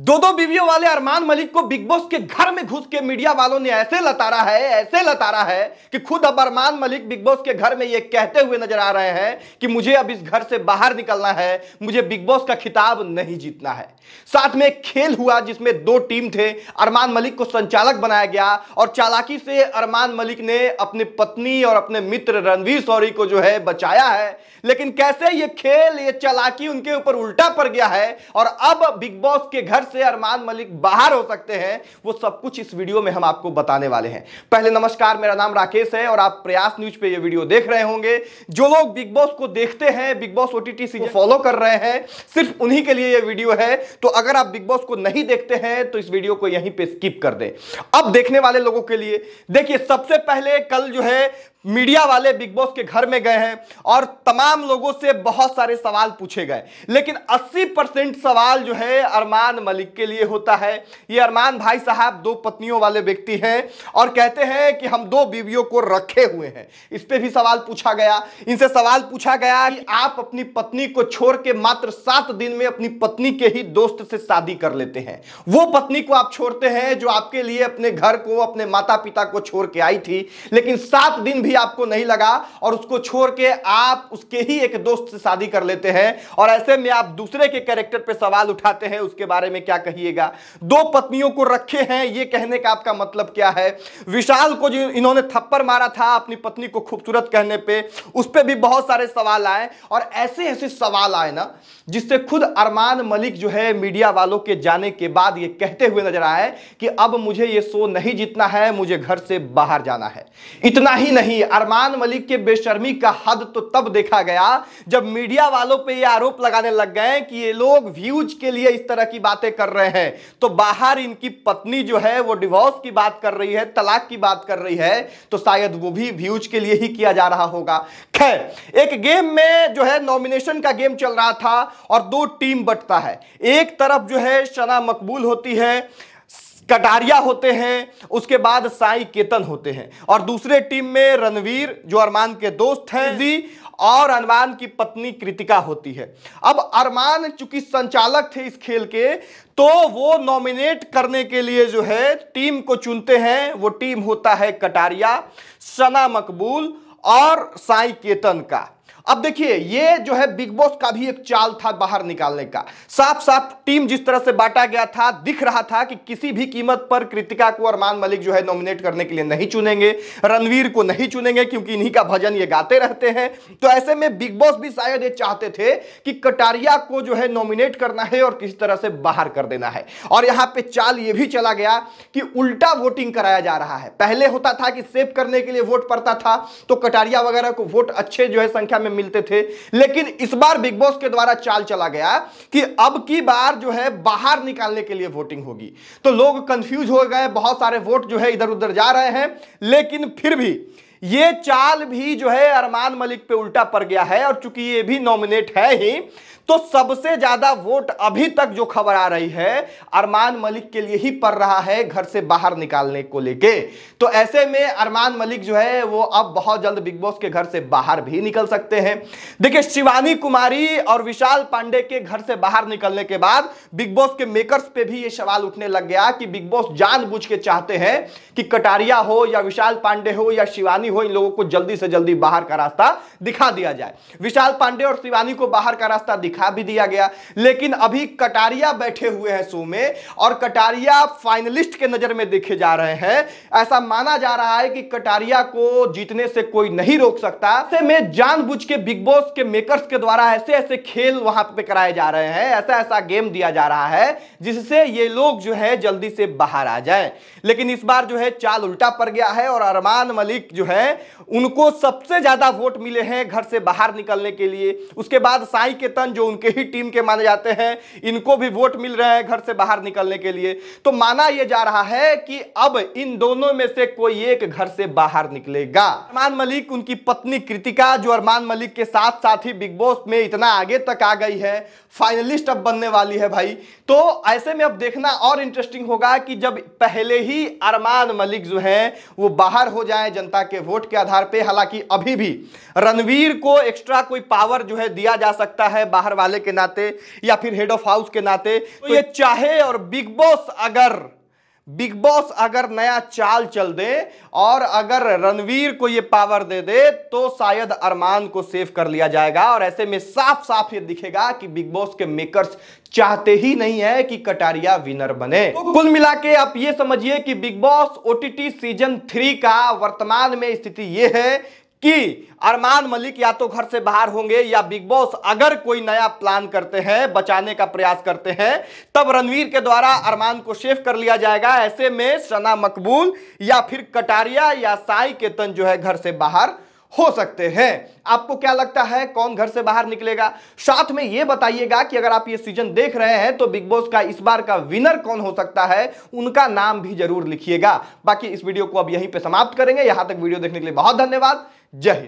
दो दो बीवियों वाले अरमान मलिक को बिग बॉस के घर में घुस के मीडिया वालों ने ऐसे लतारा है ऐसे लतारा है कि खुद अब अरमान मलिक बिग बॉस के घर में ये कहते हुए नजर आ रहे हैं कि मुझे अब इस घर से बाहर निकलना है मुझे बिग बॉस का खिताब नहीं जीतना है साथ में एक खेल हुआ जिसमें दो टीम थे अरमान मलिक को संचालक बनाया गया और चालाकी से अरमान मलिक ने अपनी पत्नी और अपने मित्र रणवीर सौरी को जो है बचाया है लेकिन कैसे ये खेल ये चालाकी उनके ऊपर उल्टा पड़ गया है और अब बिग बॉस के घर घर से अरमान मलिक बाहर हो सकते हैं वो सब कुछ इस वीडियो में हम आपको बताने वाले हैं पहले नमस्कार मेरा नाम राकेश है और आप प्रयास न्यूज पे ये वीडियो देख रहे होंगे जो लोग बिग बॉस को देखते हैं Bigg Boss OTT season follow कर रहे हैं सिर्फ उन्हीं के लिए ये वीडियो है तो अगर आप बिग बॉस को नहीं देखते हैं तो इस वीडियो को यहीं पर स्किप कर दें अब देखने वाले लोगों के लिए देखिए सबसे पहले कल जो है मीडिया वाले बिग बॉस के घर में गए हैं और तमाम लोगों से बहुत सारे सवाल पूछे गए लेकिन 80 परसेंट सवाल जो है अरमान मलिक के लिए होता है ये अरमान भाई साहब दो पत्नियों वाले व्यक्ति हैं और कहते हैं कि हम दो बीवियों को रखे हुए हैं इस पर भी सवाल पूछा गया इनसे सवाल पूछा गया कि आप अपनी पत्नी को छोड़ के मात्र सात दिन में अपनी पत्नी के ही दोस्त से शादी कर लेते हैं वो पत्नी को आप छोड़ते हैं जो आपके लिए अपने घर को अपने माता पिता को छोड़ के आई थी लेकिन सात दिन भी भी आपको नहीं लगा और उसको छोड़ के आप उसके ही एक दोस्त से शादी कर लेते हैं और ऐसे में आप दूसरे के कैरेक्टर पे सवाल उठाते हैं उसके बारे में क्या कहिएगा दो पत्नियों को रखे हैं ये कहने का आपका मतलब क्या है विशाल को जो इन्होंने थप्पर मारा था अपनी पत्नी को खूबसूरत कहने पर उस पर भी बहुत सारे सवाल आए और ऐसे ऐसे सवाल आए ना जिससे खुद अरमान मलिक जो है मीडिया वालों के जाने के बाद ये कहते हुए नजर आए कि अब मुझे ये शो नहीं जीतना है मुझे घर से बाहर जाना है इतना ही नहीं अरमान मलिक के बेशर्मी का हद तो तब देखा गया जब मीडिया वालों पे ये आरोप लगाने लग गए कि ये लोग व्यूज के लिए इस तरह की बातें कर रहे हैं तो बाहर इनकी पत्नी जो है वो डिवोर्स की बात कर रही है तलाक की बात कर रही है तो शायद वो भी व्यूज के लिए ही किया जा रहा होगा खैर एक गेम में जो है नॉमिनेशन का गेम चल रहा था और दो टीम बटता है एक तरफ जो है शना मकबूल होती है कटारिया होते हैं उसके बाद साई केतन होते हैं और दूसरे टीम में रणवीर जो अरमान के दोस्त हैं जी और अरमान की पत्नी कृतिका होती है अब अरमान चूंकि संचालक थे इस खेल के तो वो नॉमिनेट करने के लिए जो है टीम को चुनते हैं वो टीम होता है कटारिया सना मकबूल और साई केतन का अब देखिए ये जो है बिग बॉस का भी एक चाल था बाहर निकालने का साफ साफ टीम जिस तरह से बांटा गया था दिख रहा था कि किसी भी कीमत पर कृतिका को अरमान मलिक जो है नॉमिनेट करने के लिए नहीं चुनेंगे रणवीर को नहीं चुनेंगे क्योंकि इन्हीं का भजन ये गाते रहते हैं तो ऐसे में बिग बॉस भी शायद ये चाहते थे कि कटारिया को जो है नॉमिनेट करना है और किसी तरह से बाहर कर देना है और यहां पे चाल ये भी चला गया कि उल्टा वोटिंग कराया जा रहा है पहले होता था कि सेव करने के लिए वोट पड़ता था तो कटारिया वगैरह को वोट अच्छे जो है संख्या में मिलते थे लेकिन इस बार बिग बॉस के द्वारा चाल चला गया कि अब की बार जो है बाहर निकालने के लिए वोटिंग होगी तो लोग कंफ्यूज हो गए बहुत सारे वोट जो है इधर उधर जा रहे हैं लेकिन फिर भी ये चाल भी जो है अरमान मलिक पे उल्टा पड़ गया है और चूंकि ये भी नॉमिनेट है ही तो सबसे ज्यादा वोट अभी तक जो खबर आ रही है अरमान मलिक के लिए ही पड़ रहा है घर से बाहर निकालने को लेके तो ऐसे में अरमान मलिक जो है वो अब बहुत जल्द बिग बॉस के घर से बाहर भी निकल सकते हैं देखिए शिवानी कुमारी और विशाल पांडे के घर से बाहर निकलने के बाद बिग बॉस के मेकर्स पे भी ये सवाल उठने लग गया कि बिग बॉस जानबूझ के चाहते हैं कि कटारिया हो या विशाल पांडे हो या शिवानी हो इन लोगों को जल्दी से जल्दी बाहर का रास्ता दिखा दिया जाए विशाल पांडे और शिवानी को बाहर का रास्ता दिखा दिखा भी दिया गया लेकिन अभी कटारिया बैठे हुए हैं शो में और कटारिया फाइनलिस्ट के नजर में देखे जा रहे हैं ऐसा माना जा रहा है कि कटारिया को जीतने से कोई नहीं रोक सकता ऐसे में जान के बिग बॉस के मेकर्स के द्वारा ऐसे ऐसे खेल वहां पर कराए जा रहे हैं ऐसा ऐसा गेम दिया जा रहा है जिससे ये लोग जो है जल्दी से बाहर आ जाए लेकिन इस बार जो है चाल उल्टा पड़ गया है और अरमान मलिक जो है उनको सबसे ज्यादा वोट मिले हैं घर से बाहर निकलने के लिए उसके बाद साई केतन जो उनके ही टीम के माने जाते हैं इनको भी वोट मिल रहे हैं घर से बाहर निकलने के लिए तो माना यह जा रहा है कि अब इन दोनों में से कोई एक घर से बाहर निकलेगा अरमान मलिक उनकी पत्नी कृतिका जो अरमान मलिक के साथ साथ ही बिग बॉस में इतना आगे तक आ गई है फाइनलिस्ट अब बनने वाली है भाई तो ऐसे में अब देखना और इंटरेस्टिंग होगा कि जब पहले ही अरमान मलिक जो है वो बाहर हो जाए जनता के वोट के आधार पर हालांकि अभी भी रणवीर को एक्स्ट्रा कोई पावर जो है दिया जा सकता है बाहर परिवार वाले के नाते या फिर हेड ऑफ हाउस के नाते तो, तो ये चाहे और बिग बॉस अगर बिग बॉस अगर नया चाल चल दे और अगर रणवीर को ये पावर दे दे तो शायद अरमान को सेव कर लिया जाएगा और ऐसे में साफ साफ ये दिखेगा कि बिग बॉस के मेकर्स चाहते ही नहीं है कि कटारिया विनर बने तो कुल मिला के आप ये समझिए कि Bigg Boss OTT season three का वर्तमान में स्थिति ये है कि अरमान मलिक या तो घर से बाहर होंगे या बिग बॉस अगर कोई नया प्लान करते हैं बचाने का प्रयास करते हैं तब रणवीर के द्वारा अरमान को सेफ कर लिया जाएगा ऐसे में सना मकबूल या फिर कटारिया या साई केतन जो है घर से बाहर हो सकते हैं आपको क्या लगता है कौन घर से बाहर निकलेगा साथ में यह बताइएगा कि अगर आप ये सीजन देख रहे हैं तो बिग बॉस का इस बार का विनर कौन हो सकता है उनका नाम भी जरूर लिखिएगा बाकी इस वीडियो को अब यहीं पर समाप्त करेंगे यहां तक वीडियो देखने के लिए बहुत धन्यवाद जय हिंद